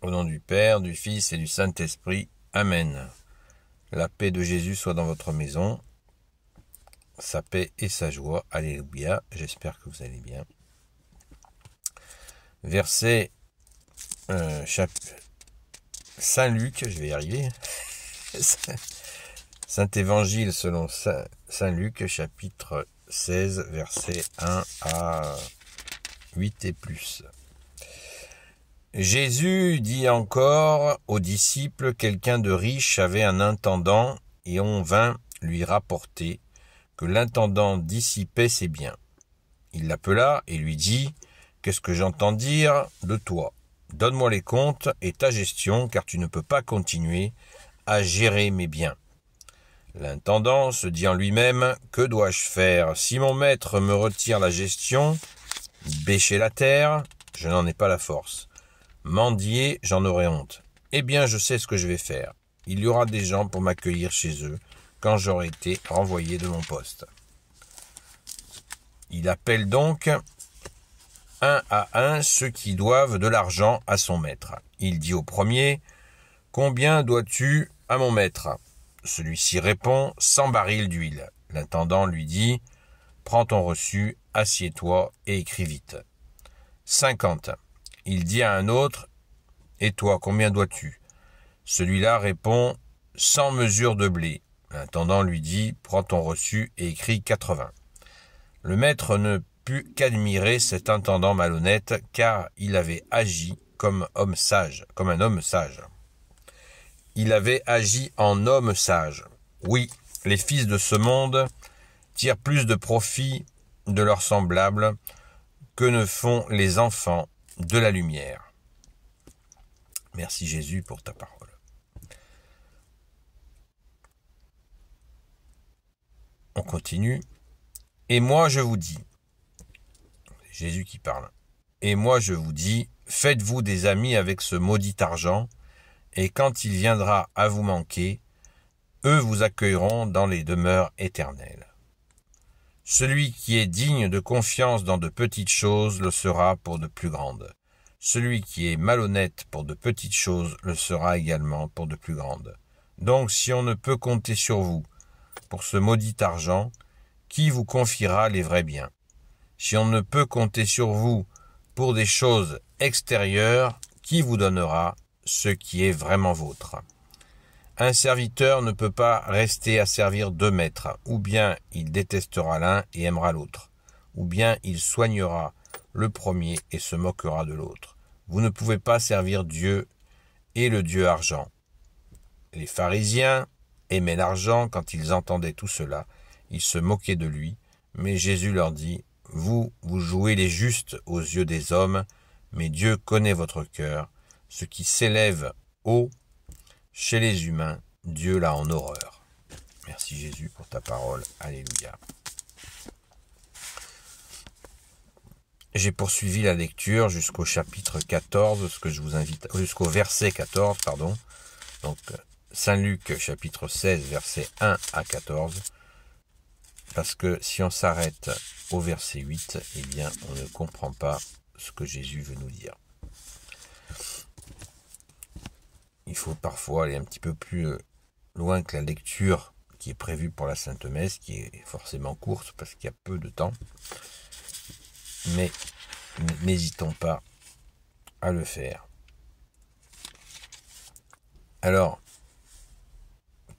Au nom du Père, du Fils et du Saint-Esprit. Amen. La paix de Jésus soit dans votre maison. Sa paix et sa joie. Alléluia. J'espère que vous allez bien. Verset euh, Saint Luc, je vais y arriver. Saint Évangile selon Saint, Luc, chapitre 16, verset 1 à 8 et plus. Jésus dit encore aux disciples, quelqu'un de riche avait un intendant, et on vint lui rapporter que l'intendant dissipait ses biens. Il l'appela et lui dit, Qu'est-ce que j'entends dire de toi Donne-moi les comptes et ta gestion, car tu ne peux pas continuer à gérer mes biens. L'intendant se dit en lui-même, Que dois-je faire Si mon maître me retire la gestion, bêcher la terre, je n'en ai pas la force. Mendier, j'en aurai honte. Eh bien, je sais ce que je vais faire. Il y aura des gens pour m'accueillir chez eux quand j'aurai été renvoyé de mon poste. Il appelle donc un à un ceux qui doivent de l'argent à son maître. Il dit au premier Combien dois-tu à mon maître Celui-ci répond Cent barils d'huile. L'intendant lui dit Prends ton reçu, assieds-toi et écris vite. Cinquante. Il dit à un autre, Et toi, combien dois-tu Celui-là répond, Cent mesures de blé. L'intendant lui dit, Prends ton reçu et écris 80. Le maître ne put qu'admirer cet intendant malhonnête, car il avait agi comme homme sage, comme un homme sage. Il avait agi en homme sage. Oui, les fils de ce monde tirent plus de profit de leurs semblables que ne font les enfants de la lumière. Merci Jésus pour ta parole. On continue. Et moi je vous dis, Jésus qui parle, et moi je vous dis, faites-vous des amis avec ce maudit argent, et quand il viendra à vous manquer, eux vous accueilleront dans les demeures éternelles. Celui qui est digne de confiance dans de petites choses le sera pour de plus grandes. Celui qui est malhonnête pour de petites choses le sera également pour de plus grandes. Donc si on ne peut compter sur vous pour ce maudit argent, qui vous confiera les vrais biens Si on ne peut compter sur vous pour des choses extérieures, qui vous donnera ce qui est vraiment vôtre un serviteur ne peut pas rester à servir deux maîtres, ou bien il détestera l'un et aimera l'autre, ou bien il soignera le premier et se moquera de l'autre. Vous ne pouvez pas servir Dieu et le Dieu argent. Les pharisiens aimaient l'argent quand ils entendaient tout cela. Ils se moquaient de lui, mais Jésus leur dit, Vous, vous jouez les justes aux yeux des hommes, mais Dieu connaît votre cœur. Ce qui s'élève haut chez les humains, Dieu l'a en horreur. Merci Jésus pour ta parole. Alléluia. J'ai poursuivi la lecture jusqu'au chapitre 14, ce que je vous invite, jusqu'au verset 14, pardon. Donc, Saint Luc, chapitre 16, verset 1 à 14. Parce que si on s'arrête au verset 8, eh bien, on ne comprend pas ce que Jésus veut nous dire. Il faut parfois aller un petit peu plus euh, loin que la lecture qui est prévue pour la Sainte Messe, qui est forcément courte parce qu'il y a peu de temps mais n'hésitons pas à le faire. Alors,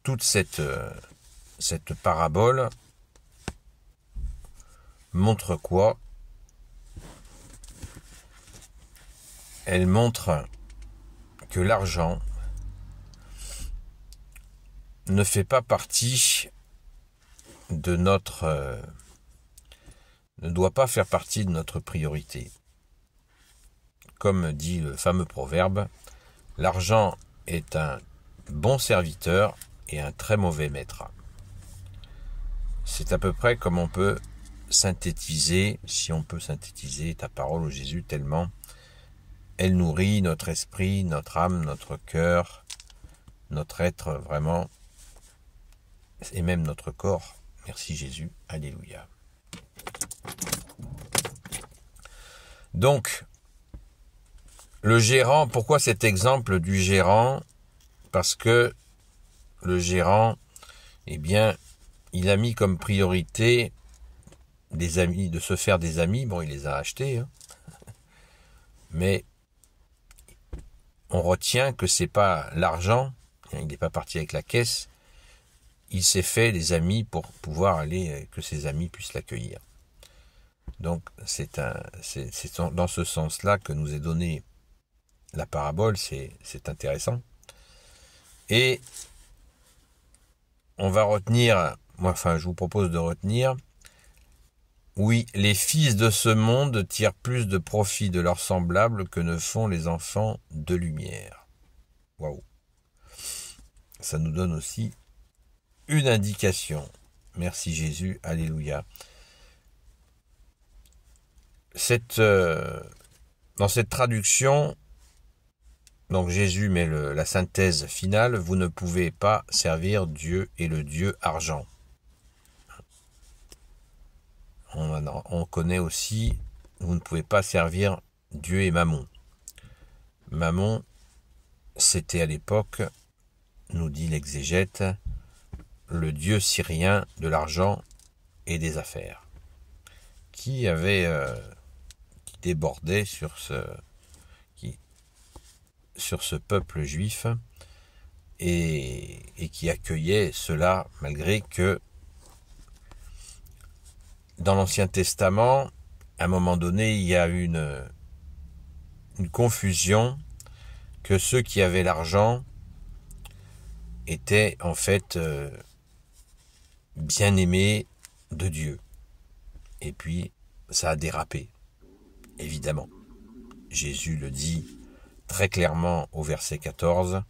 toute cette, euh, parabole montre quoi Elle montre que l'argent ne fait pas partie de notre euh, ne doit pas faire partie de notre priorité. Comme dit le fameux proverbe, l'argent est un bon serviteur et un très mauvais maître. C'est à peu près comme on peut synthétiser, si on peut synthétiser ta parole au Jésus tellement elle nourrit notre esprit, notre âme, notre cœur, notre être vraiment, et même notre corps. Merci Jésus, Alléluia. Donc, le gérant, pourquoi cet exemple du gérant Parce que le gérant, eh bien, il a mis comme priorité des amis, de se faire des amis. Bon, il les a achetés, hein. mais on retient que c'est pas l'argent. Hein, il n'est pas parti avec la caisse. Il s'est fait des amis pour pouvoir aller euh, que ses amis puissent l'accueillir. Donc c'est dans ce sens-là que nous est donnée la parabole, c'est intéressant. Et on va retenir, moi, enfin je vous propose de retenir, oui, les fils de ce monde tirent plus de profit de leurs semblables que ne font les enfants de lumière. Waouh. Ça nous donne aussi une indication. Merci Jésus, Alléluia cette, euh, dans cette traduction, donc Jésus met la synthèse finale, vous ne pouvez pas servir Dieu et le Dieu argent. On, connaît aussi, vous ne pouvez pas servir Dieu et Mammon. Mammon, c'était à l'époque, nous dit l'exégète, le dieu syrien de l'argent et des affaires, qui avait euh, débordait sur ce, qui, sur ce peuple juif et, qui accueillait cela malgré que dans l'Ancien Testament, à un moment donné, il y a une, une confusion que ceux qui avaient l'argent étaient en fait euh, bien aimés de Dieu. Et puis, ça a dérapé évidemment. Jésus le dit très clairement au verset 14,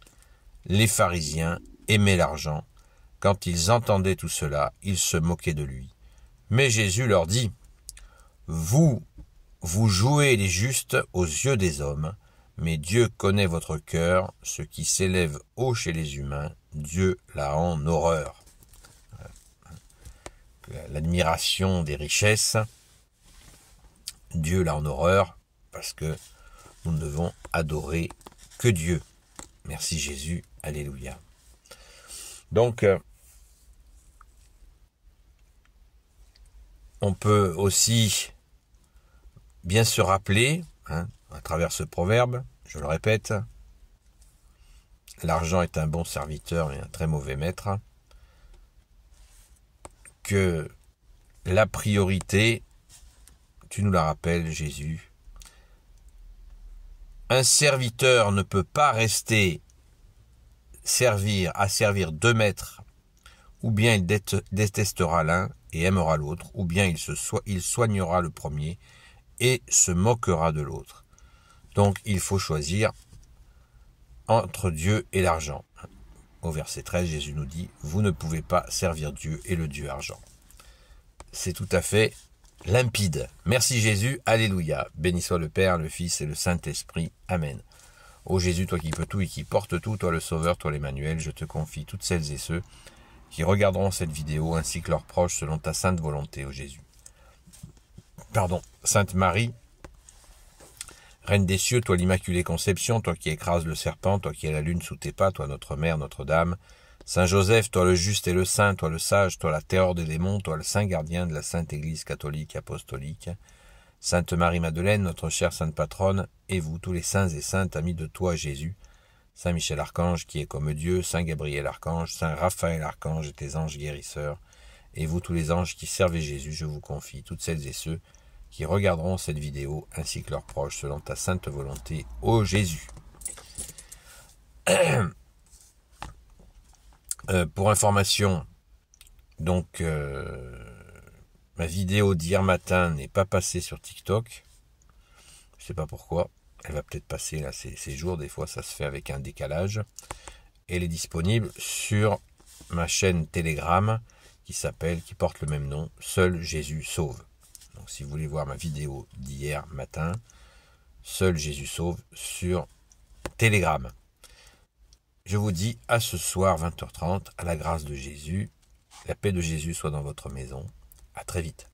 Les pharisiens aimaient l'argent, quand ils entendaient tout cela, ils se moquaient de lui. Mais Jésus leur dit, Vous, vous jouez les justes aux yeux des hommes, mais Dieu connaît votre cœur, ce qui s'élève haut chez les humains, Dieu l'a en horreur. L'admiration des richesses, Dieu l'a en horreur parce que nous ne devons adorer que Dieu. Merci Jésus, Alléluia. Donc, euh, on peut aussi bien se rappeler, hein, à travers ce proverbe, je le répète, l'argent est un bon serviteur et un très mauvais maître, que la priorité tu nous la rappelles, Jésus. Un serviteur ne peut pas rester servir à servir deux maîtres, ou bien il détestera l'un et aimera l'autre, ou bien il, se il soignera le premier et se moquera de l'autre. Donc il faut choisir entre Dieu et l'argent. Au verset 13, Jésus nous dit, vous ne pouvez pas servir Dieu et le Dieu argent. C'est tout à fait limpide. Merci Jésus, Alléluia. Béni soit le Père, le Fils et le Saint-Esprit. Amen. Ô Jésus, toi qui peux tout et qui porte tout, toi le Sauveur, toi l'Emmanuel, je te confie toutes celles et ceux qui regarderont cette vidéo ainsi que leurs proches selon ta sainte volonté, ô Jésus. Pardon, Sainte Marie, Reine des cieux, toi l'Immaculée Conception, toi qui écrases le serpent, toi qui es la lune sous tes pas, toi notre Mère, notre Dame, Saint Joseph, toi le juste et le saint, toi le sage, toi la terreur des démons, toi le saint gardien de la Sainte Église catholique apostolique, Sainte Marie-Madeleine, notre chère Sainte Patronne, et vous, tous les saints et saintes amis de toi, Jésus, Saint Michel Archange, qui est comme Dieu, Saint Gabriel Archange, Saint Raphaël Archange et tes anges guérisseurs, et vous, tous les anges qui servez Jésus, je vous confie toutes celles et ceux qui regarderont cette vidéo, ainsi que leurs proches, selon ta sainte volonté, ô Jésus. Euh, pour information, donc euh, ma vidéo d'hier matin n'est pas passée sur TikTok. Je ne sais pas pourquoi. Elle va peut-être passer là ces, jours, des fois ça se fait avec un décalage. Elle est disponible sur ma chaîne Telegram qui s'appelle, qui porte le même nom, Seul Jésus sauve. Donc si vous voulez voir ma vidéo d'hier matin, Seul Jésus sauve sur Telegram. Je vous dis à ce soir 20h30, à la grâce de Jésus. La paix de Jésus soit dans votre maison. À très vite.